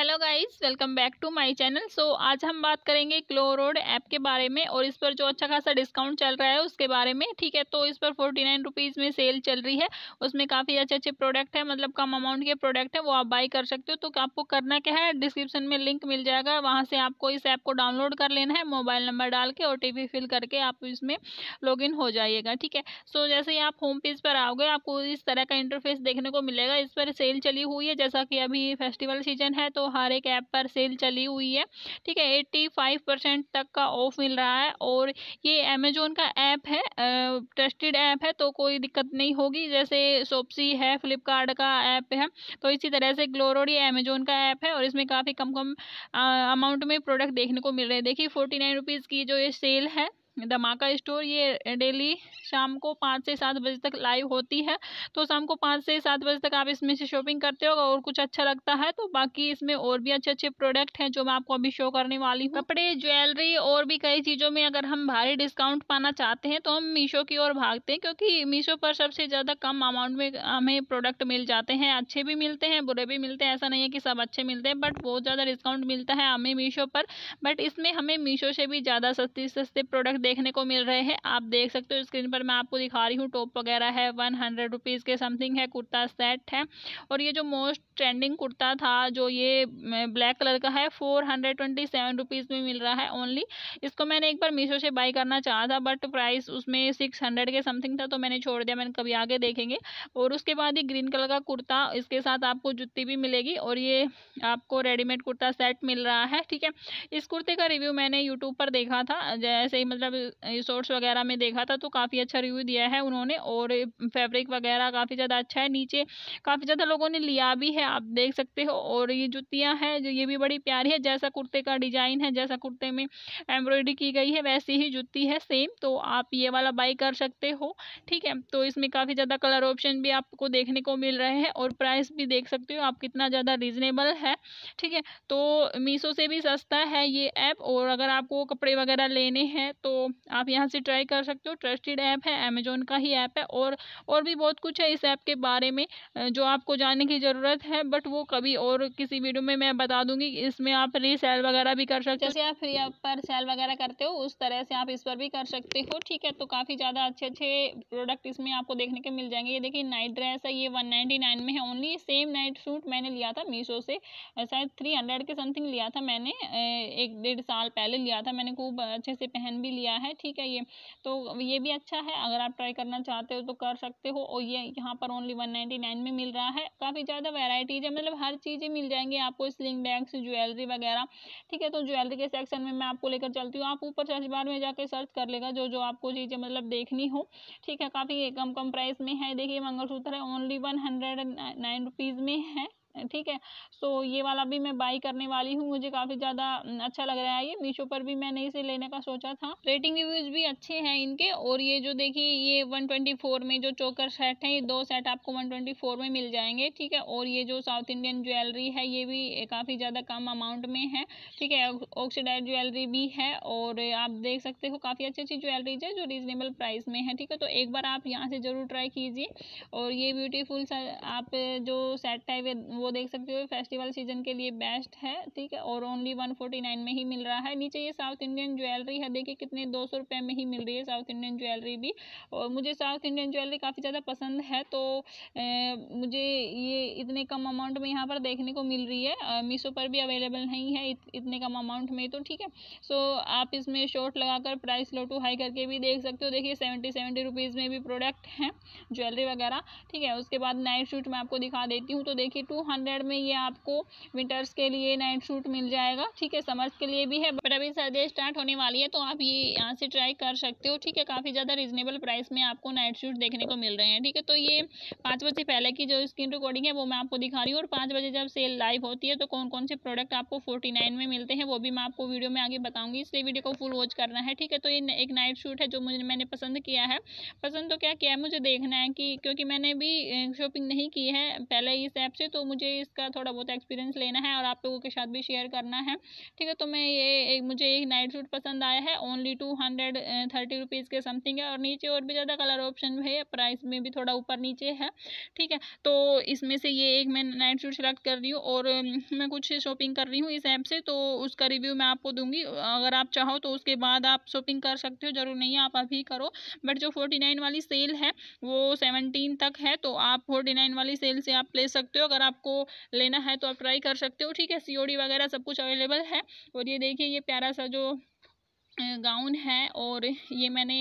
hello guys welcome back to my channel so आज हम बात करेंगे क्लोरोड ऐप के बारे में और इस पर जो अच्छा खासा डिस्काउंट चल रहा है उसके बारे में ठीक है तो इस पर फोर्टी नाइन रुपीज़ में सेल चल रही है उसमें काफ़ी अच्छे अच्छे प्रोडक्ट है मतलब कम अमाउंट के प्रोडक्ट है वो आप बाई कर सकते हो तो आपको करना क्या है डिस्क्रिप्शन में लिंक मिल जाएगा वहाँ से आपको इस ऐप को डाउनलोड कर लेना है मोबाइल नंबर डाल के ओ फिल करके आप इसमें लॉग हो जाइएगा ठीक है सो जैसे ही आप होम पेज पर आओगे आपको इस तरह का इंटरफेस देखने को मिलेगा इस पर सेल चली हुई है जैसा कि अभी फेस्टिवल सीजन है तो हर एक ऐप पर सेल चली हुई है ठीक है एट्टी फाइव परसेंट तक का ऑफ मिल रहा है और ये अमेजोन का ऐप है ट्रस्टेड ऐप है तो कोई दिक्कत नहीं होगी जैसे सोपसी है फ्लिपकार्ट का ऐप है तो इसी तरह से ग्लोरोडी अमेजोन का ऐप है और इसमें काफ़ी कम कम अमाउंट में प्रोडक्ट देखने को मिल रहे हैं देखिए फोर्टी नाइन रुपीज़ की जो ये सेल है धमाका स्टोर ये डेली शाम को पाँच से सात बजे तक लाइव होती है तो शाम को पाँच से सात बजे तक आप इसमें से शॉपिंग करते हो और कुछ अच्छा लगता है तो बाकी इसमें और भी अच्छे अच्छे प्रोडक्ट हैं जो मैं आपको अभी शो करने वाली हूँ कपड़े ज्वेलरी और भी कई चीज़ों में अगर हम भारी डिस्काउंट पाना चाहते हैं तो हम मीशो की ओर भागते हैं क्योंकि मीशो पर सबसे ज़्यादा कम अमाउंट में हमें प्रोडक्ट मिल जाते हैं अच्छे भी मिलते हैं बुरे भी मिलते हैं ऐसा नहीं है कि सब अच्छे मिलते हैं बट बहुत ज़्यादा डिस्काउंट मिलता है हमें मीशो पर बट इसमें हमें मीशो से भी ज़्यादा सस्ते सस्ते प्रोडक्ट देखने को मिल रहे हैं आप देख सकते हो स्क्रीन पर मैं आपको दिखा रही हूँ टॉप वगैरह है वन हंड्रेड रुपीज़ के समथिंग है कुर्ता सेट है और ये जो मोस्ट ट्रेंडिंग कुर्ता था जो ये ब्लैक कलर का है four hundred twenty seven rupees में मिल रहा है ओनली इसको मैंने एक बार मीशो से बाई करना चाहा था बट प्राइस उसमें सिक्स हंड्रेड के समथिंग था तो मैंने छोड़ दिया मैंने कभी आगे देखेंगे और उसके बाद ये ग्रीन कलर का कुर्ता इसके साथ आपको जुत्ती भी मिलेगी और ये आपको रेडीमेड कुर्ता सेट मिल रहा है ठीक है इस कुर्ते का रिव्यू मैंने यूट्यूब पर देखा था जैसे ही मतलब सब रिसोर्ट्स वगैरह में देखा था तो काफ़ी अच्छा रिव्यू दिया है उन्होंने और फैब्रिक वगैरह काफ़ी ज़्यादा अच्छा है नीचे काफ़ी ज़्यादा लोगों ने लिया भी है आप देख सकते हो और ये जुतियाँ हैं जो ये भी बड़ी प्यारी है जैसा कुर्ते का डिज़ाइन है जैसा कुर्ते में एम्ब्रॉयडरी की गई है वैसी ही जुती है सेम तो आप ये वाला बाई कर सकते हो ठीक है तो इसमें काफ़ी ज़्यादा कलर ऑप्शन भी आपको देखने को मिल रहे हैं और प्राइस भी देख सकते हो आप कितना ज़्यादा रिजनेबल है ठीक है तो मीशो से भी सस्ता है ये ऐप और अगर आपको कपड़े वगैरह लेने हैं तो आप यहाँ से ट्राई कर सकते हो ट्रस्टेड ऐप है अमेजोन का ही ऐप है और और भी बहुत कुछ है इस ऐप के बारे में जो आपको जानने की ज़रूरत है बट वो कभी और किसी वीडियो में मैं बता दूंगी इसमें आप सेल वगैरह भी कर सकते हो जैसे आप फ्री ऐप पर सेल वगैरह करते हो उस तरह से आप इस पर भी कर सकते हो ठीक है तो काफ़ी ज़्यादा अच्छे अच्छे प्रोडक्ट इसमें आपको देखने के मिल जाएंगे ये देखिए नाइट ड्रेस है ये वन नाइनटी नाइन में है ओनली सेम नाइट सूट मैंने लिया था मीशो से शायद थ्री हंड्रेड के समथिंग लिया था मैंने एक डेढ़ साल पहले लिया था मैंने खूब अच्छे से पहन भी लिया गया है ठीक है ये तो ये भी अच्छा है अगर आप ट्राई करना चाहते हो तो कर सकते हो और ये यहाँ पर ओनली वन में मिल रहा है काफ़ी ज़्यादा वेराइटीज़ है मतलब हर चीज़ें मिल जाएंगी आपको स्लिंग बैग्स ज्वेलरी वगैरह ठीक है तो ज्वेलरी के सेक्शन में मैं आपको लेकर चलती हूँ आप ऊपर सर्च बार में जाकर सर्च कर लेगा जो जो आपको चीज़ें मतलब देखनी हो ठीक है काफ़ी कम कम प्राइस में है देखिए मंगलसूत्र है only one hundred nine rupees में है ठीक है सो ये वाला भी मैं बाई करने वाली हूँ मुझे काफ़ी ज़्यादा अच्छा लग रहा है ये मीशो पर भी मैंने इसे लेने का सोचा था रेटिंग रिव्यूज़ भी अच्छे हैं इनके और ये जो देखिए ये 124 में जो चोकर सेट है ये दो सेट आपको 124 में मिल जाएंगे ठीक है और ये जो साउथ इंडियन ज्वेलरी है ये भी काफ़ी ज़्यादा कम अमाउंट में है ठीक है ऑक्सीडाइड ज्वेलरी भी है और आप देख सकते हो काफ़ी अच्छी अच्छी ज्वेलरीज है जो रीजनेबल प्राइस में है ठीक है तो एक बार आप यहाँ से ज़रूर ट्राई कीजिए और ये ब्यूटीफुल आप जो सेट है वो देख सकते हो फेस्टिवल सीजन के लिए बेस्ट है ठीक है और ओनली वन फोर्टी नाइन में ही मिल रहा है नीचे ये साउथ इंडियन ज्वेलरी है देखिए कितने दो सौ रुपये में ही मिल रही है साउथ इंडियन ज्वेलरी भी और मुझे साउथ इंडियन ज्वेलरी काफ़ी ज़्यादा पसंद है तो ए, मुझे ये इतने कम अमाउंट में यहाँ पर देखने को मिल रही है मीशो पर भी अवेलेबल नहीं है इत, इतने कम अमाउंट में तो ठीक है सो आप इसमें शॉर्ट लगाकर प्राइस लो टू हाई करके भी देख सकते हो देखिए सेवेंटी सेवेंटी रुपीज़ में भी प्रोडक्ट हैं ज्वेलरी वगैरह ठीक है उसके बाद नाइट शूट मैं आपको दिखा देती हूँ तो देखिए टू हंड्रेड में ये आपको विंटर्स के लिए नाइट सूट मिल जाएगा ठीक है समर्स के लिए भी है बट अभी सर्दी स्टार्ट होने वाली है तो आप ये यहाँ से ट्राई कर सकते हो ठीक है काफ़ी ज़्यादा रिजनेबल प्राइस में आपको नाइट सूट देखने को मिल रहे हैं ठीक है तो ये पाँच बजे पहले की जो स्क्रीन रिकॉर्डिंग है वो मैं आपको दिखा रही हूँ और पाँच बजे जब सेल लाइव होती है तो कौन कौन से प्रोडक्ट आपको फोर्टी नाइन में मिलते हैं वो भी मैं आपको वीडियो में आगे बताऊँगी इसलिए वीडियो को फुल वॉच करना है ठीक है तो ये एक नाइट शूट है जो मुझे मैंने पसंद किया है पसंद तो क्या किया है मुझे देखना है कि क्योंकि मैंने भी शॉपिंग नहीं की है पहले इस ऐप से तो मुझे मुझे इसका थोड़ा बहुत एक्सपीरियंस लेना है और आप लोगों के साथ भी शेयर करना है ठीक है तो मैं ये एक मुझे एक नाइट सूट पसंद आया है only two hundred thirty rupees के समथिंग है और नीचे और भी ज़्यादा कलर ऑप्शन है प्राइस में भी थोड़ा ऊपर नीचे है ठीक है तो इसमें से ये एक मैं नाइट सूट सेलेक्ट कर रही हूँ और मैं कुछ शॉपिंग कर रही हूँ इस ऐप से तो उसका रिव्यू मैं आपको दूंगी अगर आप चाहो तो उसके बाद आप शॉपिंग कर सकते हो ज़रूर नहीं आप अभी करो बट जो फोर्टी नाइन वाली सेल है वो सेवनटीन तक है तो आप फोर्टी नाइन वाली सेल से आप ले सकते हो अगर आपको आपको लेना है तो आप ट्राई कर सकते हो ठीक है सीओडी वगैरह सब कुछ अवेलेबल है और ये देखिए ये प्यारा सा जो गाउन है और ये मैंने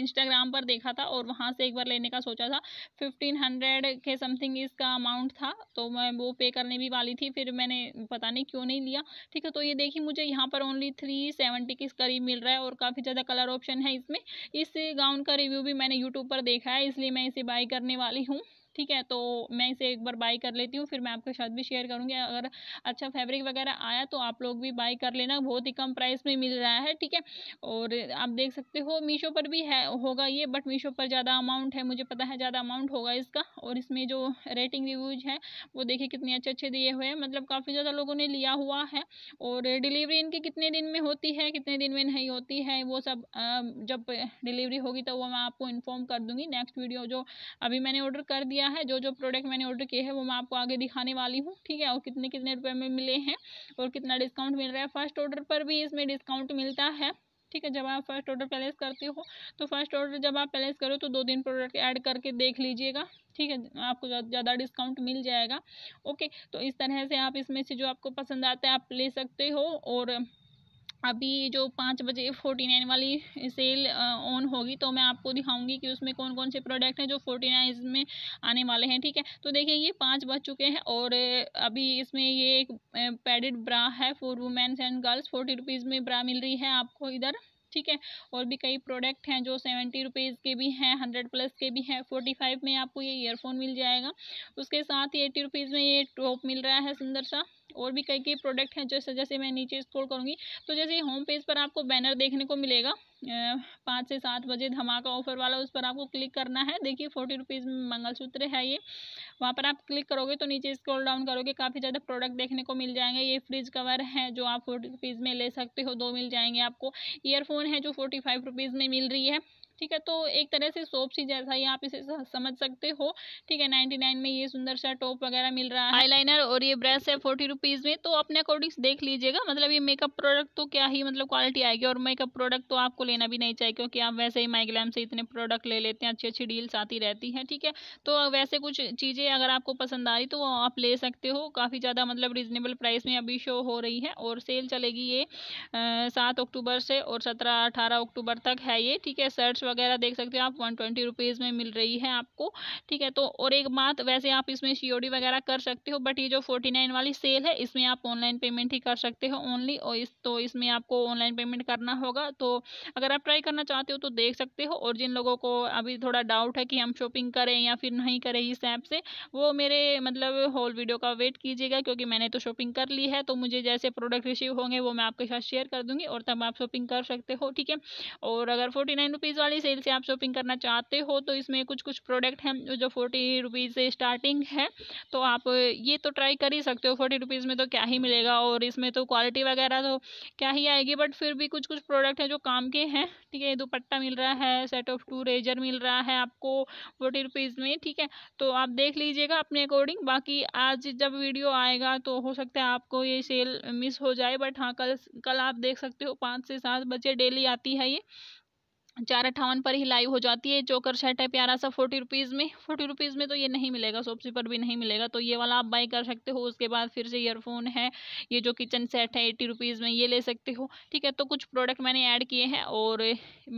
इंस्टाग्राम पर देखा था और वहाँ से एक बार लेने का सोचा था फिफ्टीन हंड्रेड के समथिंग इसका अमाउंट था तो मैं वो पे करने भी वाली थी फिर मैंने पता नहीं क्यों नहीं लिया ठीक है तो ये देखिए मुझे यहाँ पर ओनली थ्री सेवेंटी के करीब मिल रहा है और काफ़ी ज़्यादा कलर ऑप्शन है इसमें इस गाउन का रिव्यू भी मैंने यूट्यूब पर देखा है इसलिए मैं इसे बाई करने वाली हूँ ठीक है तो मैं इसे एक बार बाई कर लेती हूँ फिर मैं आपके साथ भी शेयर करूँगी अगर अच्छा फैब्रिक वगैरह आया तो आप लोग भी बाई कर लेना बहुत ही कम प्राइस में मिल रहा है ठीक है और आप देख सकते हो मीशो पर भी है होगा ये बट मीशो पर ज़्यादा अमाउंट है मुझे पता है ज़्यादा अमाउंट होगा इसका और इसमें जो रेटिंग रिव्यूज है वो देखिए कितने अच्छे अच्छे दिए हुए हैं मतलब काफ़ी ज़्यादा लोगों ने लिया हुआ है और डिलीवरी इनकी कितने दिन में होती है कितने दिन में नहीं होती है वो सब जब डिलीवरी होगी तो वो मैं आपको इन्फॉर्म कर दूँगी नेक्स्ट वीडियो जो अभी मैंने ऑर्डर कर दिया किया है जो जो प्रोडक्ट मैंने ऑर्डर किए हैं वो मैं आपको आगे दिखाने वाली हूँ ठीक है और कितने कितने रुपए में मिले हैं और कितना डिस्काउंट मिल रहा है फर्स्ट ऑर्डर पर भी इसमें डिस्काउंट मिलता है ठीक है जब आप फर्स्ट ऑर्डर प्लेस करते हो तो फर्स्ट ऑर्डर जब आप प्लेस करो तो दो दिन प्रोडक्ट ऐड करके देख लीजिएगा ठीक है आपको ज़्यादा डिस्काउंट मिल जाएगा ओके तो इस तरह से आप इसमें से जो आपको पसंद आता है आप ले सकते हो और अभी जो पाँच बजे फोर्टी नाइन वाली सेल ऑन होगी तो मैं आपको दिखाऊंगी कि उसमें कौन कौन से प्रोडक्ट हैं जो फोर्टी नाइन में आने वाले हैं ठीक है तो देखिए ये पाँच बज चुके हैं और अभी इसमें ये एक पैडेड ब्रा है for womens and girls forty rupees में ब्रा मिल रही है आपको इधर ठीक है और भी कई प्रोडक्ट हैं जो सेवेंटी रुपीज़ के भी हैं हंड्रेड प्लस के भी हैं फोर्टी फाइव में आपको ये ईयरफोन मिल जाएगा उसके साथ ही एट्टी रुपीज़ में ये टॉप मिल रहा है सुंदर सा और भी कई कई प्रोडक्ट हैं जो जैसे मैं नीचे स्क्रोल करूँगी तो जैसे होम पेज पर आपको बैनर देखने को मिलेगा पाँच से सात बजे धमाका ऑफर वाला उस पर आपको क्लिक करना है देखिए फोर्टी रुपीज़ में मंगलसूत्र है ये वहाँ पर आप क्लिक करोगे तो नीचे स्क्रॉल डाउन करोगे काफ़ी ज़्यादा प्रोडक्ट देखने को मिल जाएंगे ये फ्रिज कवर है जो आप फोर्टी रुपीज़ में ले सकते हो दो मिल जाएंगे आपको ईयरफोन है जो फोर्टी फाइव रुपीज़ में मिल रही है ठीक है तो एक तरह से सोप सी जैसा ही आप इसे समझ सकते हो ठीक है नाइन्टी नाइन में ये सुंदर सा टॉप वगैरह मिल रहा है आईलाइनर और ये ब्रश है फोर्टी रुपीज़ में तो अपने अकॉर्डिंग देख लीजिएगा मतलब ये मेकअप प्रोडक्ट तो क्या ही मतलब क्वालिटी आएगी और मेकअप प्रोडक्ट तो आपको लेना भी नहीं चाहिए क्योंकि आप वैसे ही माइग्लैम से इतने प्रोडक्ट ले लेते हैं अच्छी अच्छी डील्स आती रहती हैं ठीक है तो वैसे कुछ चीज़ें अगर आपको पसंद आ रही तो वो आप ले सकते हो काफ़ी ज़्यादा मतलब रिजनेबल प्राइस में अभी शो हो रही है और सेल चलेगी ये सात अक्टूबर से और सत्रह अठारह अक्टूबर तक है ये ठीक है सर्च वगैरह देख सकते हो आप वन ट्वेंटी रुपीज़ में मिल रही है आपको ठीक है तो और एक बात वैसे आप इसमें सी वगैरह कर सकते हो बट ये जो फोर्टी नाइन वाली सेल है इसमें आप ऑनलाइन पेमेंट ही कर सकते हो ओनली और इस तो इसमें आपको ऑनलाइन पेमेंट करना होगा तो अगर आप ट्राई करना चाहते हो तो देख सकते हो और जिन लोगों को अभी थोड़ा डाउट है कि हम शॉपिंग करें या फिर नहीं करें इस ऐप से वो मेरे मतलब होल वीडियो का वेट कीजिएगा क्योंकि मैंने तो शॉपिंग कर ली है तो मुझे जैसे प्रोडक्ट रिसीव होंगे वो मैं आपके साथ शेयर कर दूंगी और तब आप शॉपिंग कर सकते हो ठीक है और अगर फोर्टी नाइन रुपीज़ वाली वाली सेल से आप शॉपिंग करना चाहते हो तो इसमें कुछ कुछ प्रोडक्ट हैं जो फोर्टी रुपीज़ से स्टार्टिंग है तो आप ये तो ट्राई कर ही सकते हो फोर्टी रुपीज़ में तो क्या ही मिलेगा और इसमें तो क्वालिटी वगैरह तो क्या ही आएगी बट फिर भी कुछ कुछ प्रोडक्ट हैं जो काम के हैं ठीक है दुपट्टा मिल रहा है सेट ऑफ टू रेजर मिल रहा है आपको फोर्टी रुपीज़ में ठीक है तो आप देख लीजिएगा अपने अकॉर्डिंग बाकी आज जब वीडियो आएगा तो हो सकता है आपको ये सेल मिस हो जाए बट हाँ कल कल आप देख सकते हो पाँच से सात बजे डेली आती है ये चार अट्ठावन पर ही लाइव हो जाती है चोकर सेट है प्यारा सा फोर्टी रुपीज़ में फोर्टी रुपीज़ में तो ये नहीं मिलेगा सोपसी पर भी नहीं मिलेगा तो ये वाला आप बाई कर सकते हो उसके बाद फिर से ईयरफोन है ये जो किचन सेट है एट्टी रुपीज़ में ये ले सकते हो ठीक है तो कुछ प्रोडक्ट मैंने ऐड किए हैं और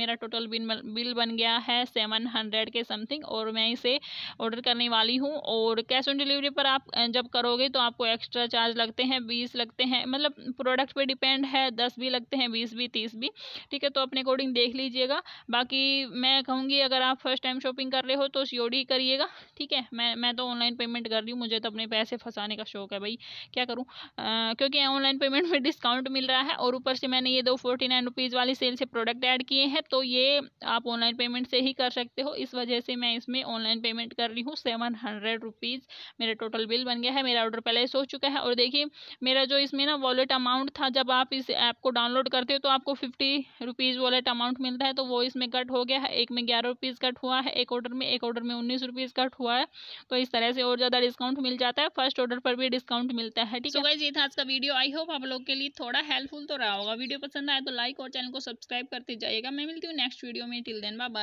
मेरा टोटल बिल बिल बन गया है सेवन हंड्रेड के समथिंग और मैं इसे ऑर्डर करने वाली हूँ और कैश ऑन डिलीवरी पर आप जब करोगे तो आपको एक्स्ट्रा चार्ज लगते हैं बीस लगते हैं मतलब प्रोडक्ट पर डिपेंड है दस भी लगते हैं बीस भी तीस भी ठीक है तो अपने अकॉर्डिंग देख लीजिएगा बाकी मैं कहूँगी अगर आप फर्स्ट टाइम शॉपिंग कर रहे हो तो सी करिएगा ठीक है मैं मैं तो ऑनलाइन पेमेंट कर रही हूँ मुझे तो अपने पैसे फंसाने का शौक है भाई क्या करूँ क्योंकि ऑनलाइन पेमेंट में डिस्काउंट मिल रहा है और ऊपर से मैंने ये दो फोर्टी नाइन रुपीज़ वाली सेल से प्रोडक्ट ऐड किए हैं तो ये आप ऑनलाइन पेमेंट से ही कर सकते हो इस वजह से मैं इसमें ऑनलाइन पेमेंट कर रही हूँ सेवन हंड्रेड रुपीज़ मेरा टोटल बिल बन गया है मेरा ऑर्डर पहले हो चुका है और देखिए मेरा जो इसमें ना वॉलेट अमाउंट था जब आप इस ऐप को डाउनलोड करते हो तो आपको फिफ्टी रुपीज़ वॉलेट अमाउंट मिलता है तो वो इसमें कट हो गया है एक में ग्यारह रुपीज़ कट हुआ है एक ऑर्डर में एक ऑर्डर में उन्नीस रुपीज़ कट हुआ है तो इस तरह से और ज़्यादा डिस्काउंट मिल जाता है फर्स्ट ऑर्डर पर भी डिस्काउंट मिलता है ठीक है ये था आज का वीडियो आई होप आप लोग के लिए थोड़ा हेल्पफुल तो रहा होगा वीडियो पसंद आए तो लाइक और चैनल को सब्सक्राइब करते जाइएगा मैं मिलती हूँ नेक्स्ट वीडियो में टिल देन बाय